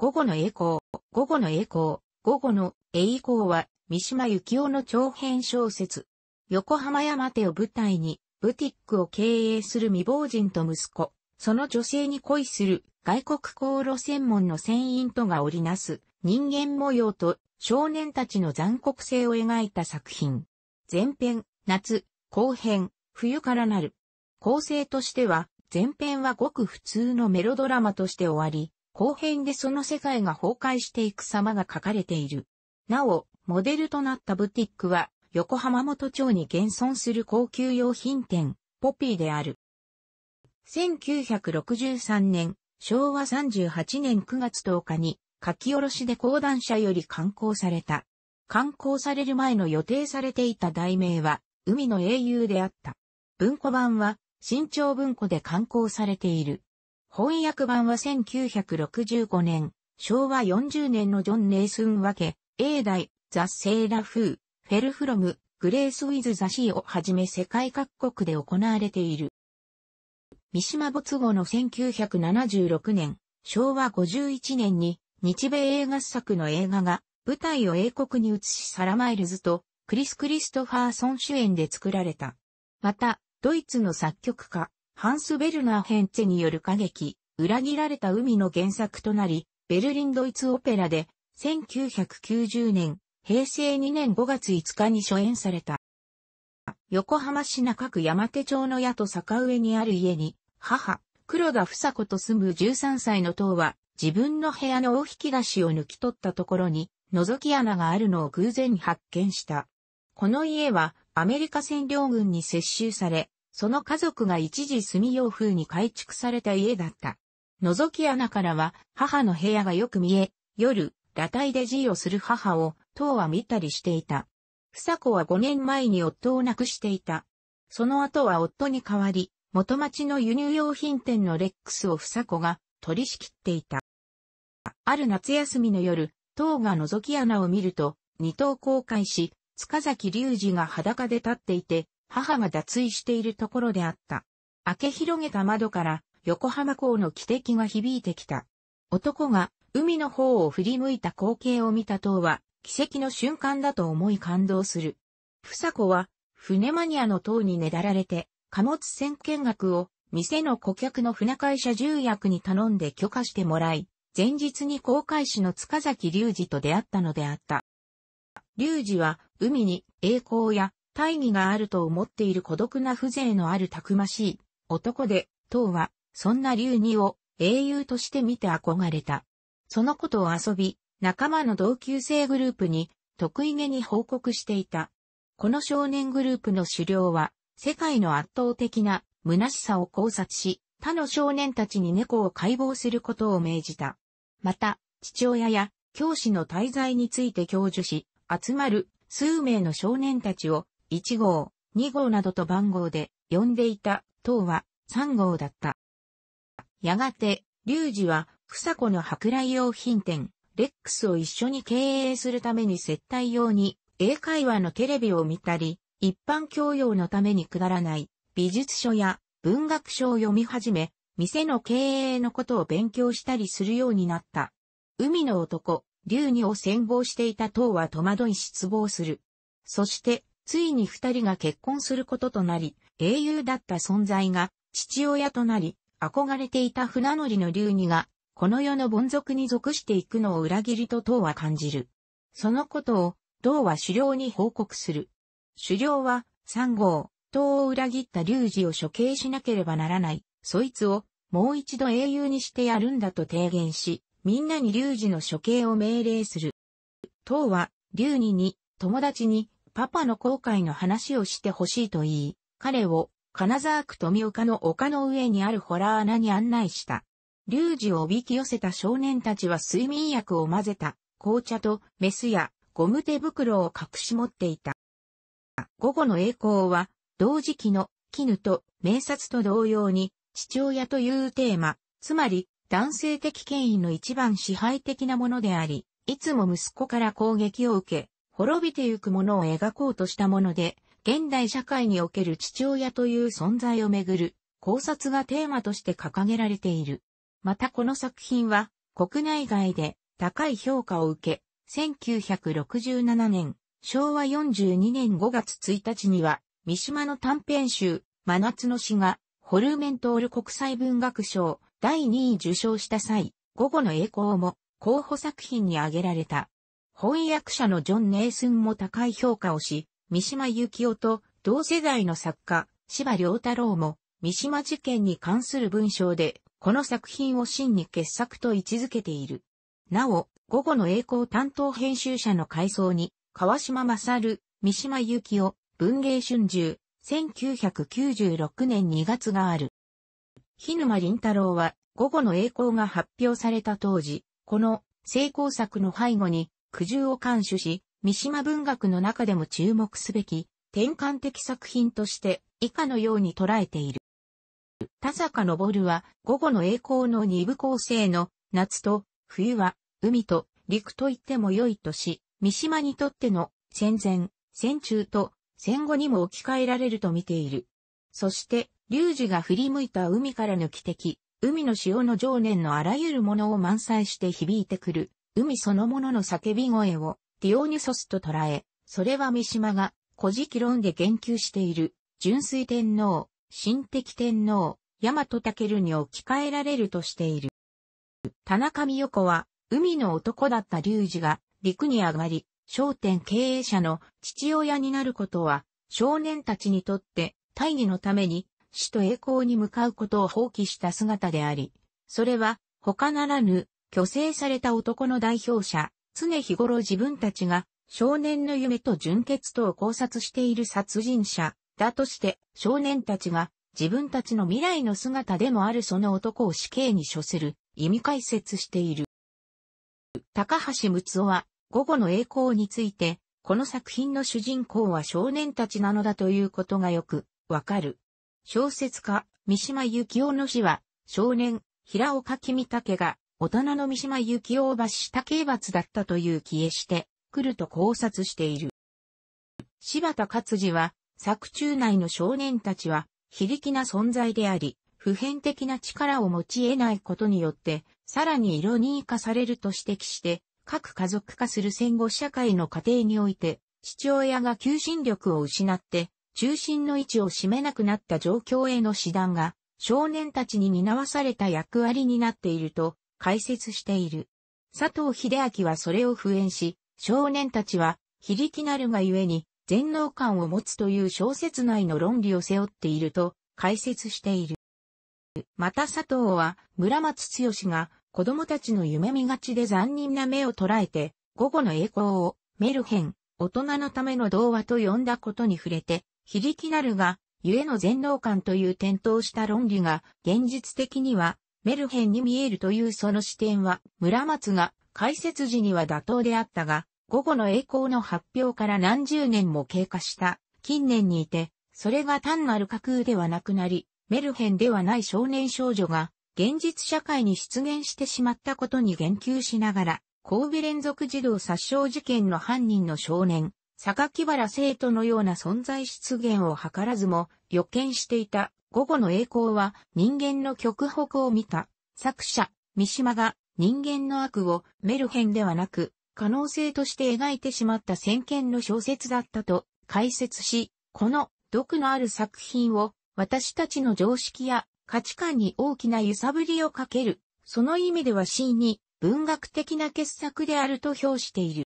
午後の栄光、午後の栄光、午後の栄光は、三島由紀夫の長編小説。横浜山手を舞台に、ブティックを経営する未亡人と息子、その女性に恋する外国航路専門の船員とが織りなす人間模様と少年たちの残酷性を描いた作品。前編、夏、後編、冬からなる。構成としては、前編はごく普通のメロドラマとして終わり、後編でその世界が崩壊していく様が書かれている。なお、モデルとなったブティックは、横浜本町に現存する高級用品店、ポピーである。1963年、昭和38年9月10日に、書き下ろしで講談社より刊行された。刊行される前の予定されていた題名は、海の英雄であった。文庫版は、新潮文庫で刊行されている。翻訳版は1965年、昭和40年のジョン・ネイスン分け、英代、ザ・セーラ・フー、フェル・フロム、グレース・ウィズ・ザ・シーをはじめ世界各国で行われている。三島没後の1976年、昭和51年に日米映画作の映画が舞台を英国に移しサラマイルズとクリス・クリストファーソン主演で作られた。また、ドイツの作曲家、ハンス・ベルナー・ヘンツェによる歌劇、裏切られた海の原作となり、ベルリンドイツオペラで、1990年、平成2年5月5日に初演された。横浜市中区山手町の矢と坂上にある家に、母、黒田房子と住む13歳の党は、自分の部屋の大引き出しを抜き取ったところに、覗き穴があるのを偶然発見した。この家は、アメリカ占領軍に接収され、その家族が一時住用風に改築された家だった。覗き穴からは母の部屋がよく見え、夜、裸体で自をする母を、当は見たりしていた。房子は5年前に夫を亡くしていた。その後は夫に代わり、元町の輸入用品店のレックスを房子が取り仕切っていた。ある夏休みの夜、当が覗き穴を見ると、二刀公開し、塚崎隆二が裸で立っていて、母が脱衣しているところであった。開け広げた窓から横浜港の汽笛が響いてきた。男が海の方を振り向いた光景を見た塔は奇跡の瞬間だと思い感動する。房子は船マニアの塔にねだられて貨物船見学を店の顧客の船会社重役に頼んで許可してもらい、前日に航海士の塚崎隆二と出会ったのであった。隆二は海に栄光や大義があると思っている孤独な風情のあるたくましい男で、唐は、そんな竜二を英雄として見て憧れた。そのことを遊び、仲間の同級生グループに、得意げに報告していた。この少年グループの狩猟は、世界の圧倒的な虚しさを考察し、他の少年たちに猫を解剖することを命じた。また、父親や教師の滞在について教授し、集まる数名の少年たちを1号、2号などと番号で呼んでいた等は3号だった。やがて、隆二は草子の舶来用品店、レックスを一緒に経営するために接待用に英会話のテレビを見たり、一般教養のためにくだらない美術書や文学書を読み始め、店の経営のことを勉強したりするようになった。海の男、龍二を戦望していた党は戸惑い失望する。そして、ついに二人が結婚することとなり、英雄だった存在が父親となり、憧れていた船乗りの流二が、この世の凡俗に属していくのを裏切りと唐は感じる。そのことを、唐は狩猟に報告する。狩猟は、三号、唐を裏切った龍二を処刑しなければならない。そいつを、もう一度英雄にしてやるんだと提言し、みんなに龍二の処刑を命令する。唐は、龍二に、友達に、パパの後悔の話をしてほしいと言い、彼を金沢区富岡の丘の上にあるホラー穴に案内した。リ二をおびき寄せた少年たちは睡眠薬を混ぜた紅茶とメスやゴム手袋を隠し持っていた。午後の栄光は同時期の絹と名札と同様に父親というテーマ、つまり男性的権威の一番支配的なものであり、いつも息子から攻撃を受け、滅びてゆくものを描こうとしたもので、現代社会における父親という存在をめぐる考察がテーマとして掲げられている。またこの作品は国内外で高い評価を受け、1967年、昭和42年5月1日には、三島の短編集、真夏の詩が、ホルメントール国際文学賞第2位受賞した際、午後の栄光も候補作品に挙げられた。翻訳者のジョン・ネイスンも高い評価をし、三島由紀夫と同世代の作家、柴良太郎も、三島事件に関する文章で、この作品を真に傑作と位置づけている。なお、午後の栄光担当編集者の回想に、川島勝、三島由紀夫、文芸春秋、1996年2月がある。日沼林太郎は、午後の栄光が発表された当時、この成功作の背後に、苦渋を監守し、三島文学の中でも注目すべき、転換的作品として以下のように捉えている。田坂昇は午後の栄光の二部構成の夏と冬は海と陸と言っても良いとし、三島にとっての戦前、戦中と戦後にも置き換えられると見ている。そして、龍二が振り向いた海から抜き的、海の潮の情念のあらゆるものを満載して響いてくる、海そのものの叫び声をディオニュソスと捉え、それは三島が古事記論で言及している、純粋天皇、神敵天皇、大和武に置き換えられるとしている。田中美代子は、海の男だった龍二が陸に上がり、商店経営者の父親になることは、少年たちにとって大義のために死と栄光に向かうことを放棄した姿であり、それは他ならぬ虚勢された男の代表者、常日頃自分たちが少年の夢と純血とを考察している殺人者だとして少年たちが自分たちの未来の姿でもあるその男を死刑に処する意味解説している。高橋睦夫は午後の栄光についてこの作品の主人公は少年たちなのだということがよくわかる。小説家三島由紀夫の死は少年平岡君武が大人の三島由紀夫を罰した刑罰だったという気へして、来ると考察している。柴田勝次は、作中内の少年たちは、非力な存在であり、普遍的な力を持ち得ないことによって、さらに色に化されると指摘して、各家族化する戦後社会の過程において、父親が求心力を失って、中心の位置を占めなくなった状況への手段が、少年たちに担わされた役割になっていると解説している。佐藤秀明はそれを封演し、少年たちは、非力なるがゆえに、全能感を持つという小説内の論理を背負っていると解説している。また佐藤は、村松剛が子供たちの夢見がちで残忍な目を捉えて、午後の栄光をメルヘン、大人のための童話と呼んだことに触れて、非力なるが、ゆえの全能感という転倒した論理が現実的にはメルヘンに見えるというその視点は、村松が解説時には妥当であったが、午後の栄光の発表から何十年も経過した近年にいて、それが単なる架空ではなくなり、メルヘンではない少年少女が現実社会に出現してしまったことに言及しながら、神戸連続児童殺傷事件の犯人の少年、榊原生徒のような存在出現を図らずも予見していた午後の栄光は人間の極北を見た。作者、三島が人間の悪をメルヘンではなく、可能性として描いてしまった先見の小説だったと解説し、この毒のある作品を私たちの常識や価値観に大きな揺さぶりをかける。その意味では真に文学的な傑作であると評している。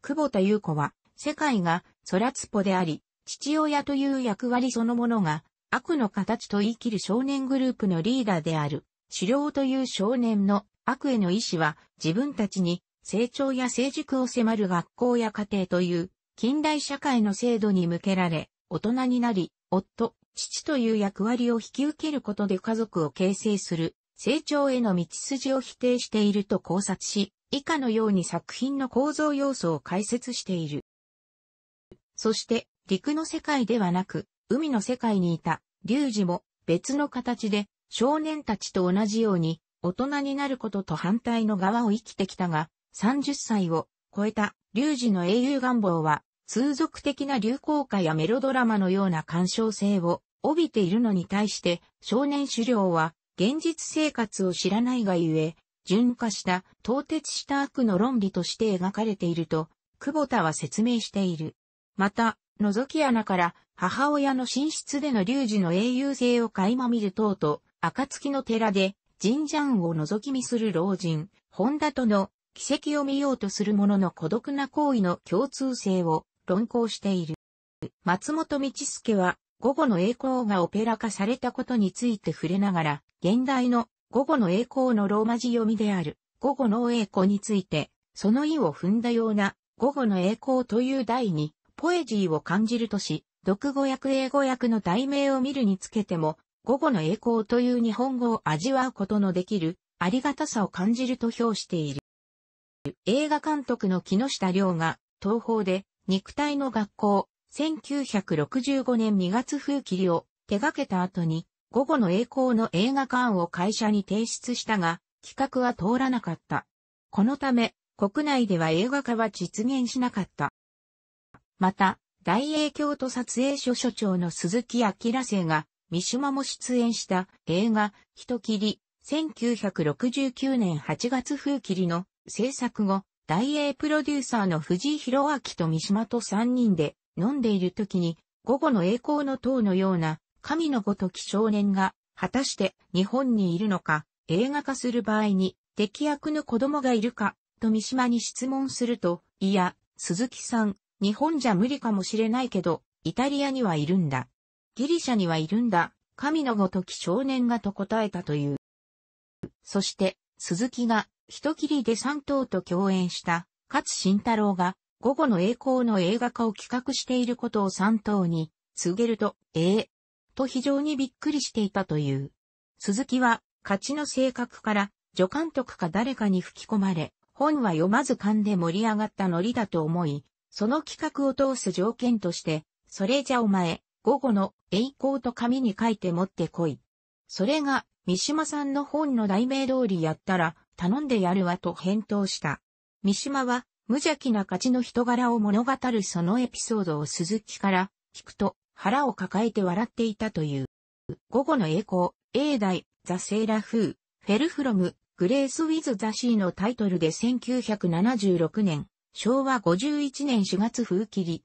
久保田優子は世界が空つぽであり、父親という役割そのものが悪の形と言い切る少年グループのリーダーである、狩猟という少年の悪への意志は自分たちに成長や成熟を迫る学校や家庭という近代社会の制度に向けられ、大人になり、夫、父という役割を引き受けることで家族を形成する、成長への道筋を否定していると考察し、以下のように作品の構造要素を解説している。そして、陸の世界ではなく、海の世界にいた龍二も別の形で少年たちと同じように大人になることと反対の側を生きてきたが、30歳を超えた龍二の英雄願望は通俗的な流行歌やメロドラマのような干渉性を帯びているのに対して少年狩猟は現実生活を知らないがゆえ、純化した凍結した悪の論理として描かれていると、久保田は説明している。また、覗き穴から母親の寝室での龍二の英雄性を垣間見る等と、暁の寺で、神社運を覗き見する老人、本田との奇跡を見ようとする者の孤独な行為の共通性を論考している。松本道介は、午後の栄光がオペラ化されたことについて触れながら、現代の午後の栄光のローマ字読みである、午後の栄光について、その意を踏んだような、午後の栄光という題に、ポエジーを感じるとし、独語訳英語訳の題名を見るにつけても、午後の栄光という日本語を味わうことのできる、ありがたさを感じると評している。映画監督の木下亮が、東宝で、肉体の学校、1965年2月風切りを手掛けた後に、午後の栄光の映画館を会社に提出したが、企画は通らなかった。このため、国内では映画化は実現しなかった。また、大英京都撮影所所長の鈴木明生が、三島も出演した映画、人切り、1969年8月風切りの制作後、大英プロデューサーの藤井博明と三島と3人で飲んでいる時に、午後の栄光の塔のような神のごとき少年が、果たして日本にいるのか、映画化する場合に敵役の子供がいるか、と三島に質問すると、いや、鈴木さん、日本じゃ無理かもしれないけど、イタリアにはいるんだ。ギリシャにはいるんだ。神のごとき少年がと答えたという。そして、鈴木が、人切りで三頭と共演した、勝慎太郎が、午後の栄光の映画化を企画していることを三頭に、告げると、ええー、と非常にびっくりしていたという。鈴木は、勝ちの性格から、助監督か誰かに吹き込まれ、本は読まず噛んで盛り上がったノリだと思い、その企画を通す条件として、それじゃお前、午後の栄光と紙に書いて持ってこい。それが、三島さんの本の題名通りやったら、頼んでやるわと返答した。三島は、無邪気な勝ちの人柄を物語るそのエピソードを鈴木から聞くと腹を抱えて笑っていたという。午後の栄光、英大、ザ・セーラ・フー、フェル・フロム、グレース・ウィズ・ザ・シーのタイトルで1976年、昭和51年4月風切り。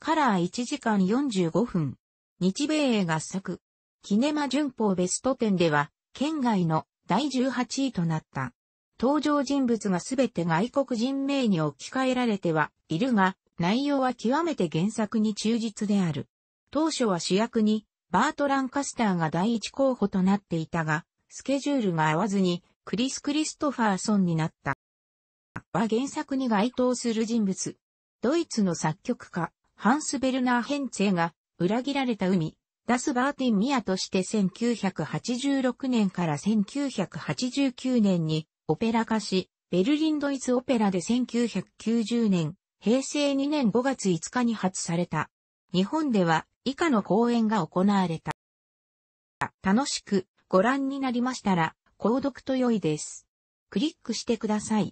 カラー1時間45分。日米映合作。キネマ旬報ベスト10では、県外の第18位となった。登場人物がすべて外国人名に置き換えられてはいるが、内容は極めて原作に忠実である。当初は主役に、バート・ランカスターが第一候補となっていたが、スケジュールが合わずに、クリス・クリストファーソンになった。は原作に該当する人物。ドイツの作曲家、ハンス・ベルナー・ヘンツェが、裏切られた海、ダス・バーティン・ミアとして1986年から1989年にオペラ化し、ベルリンドイツオペラで1990年、平成2年5月5日に発された。日本では以下の公演が行われた。楽しくご覧になりましたら、購読と良いです。クリックしてください。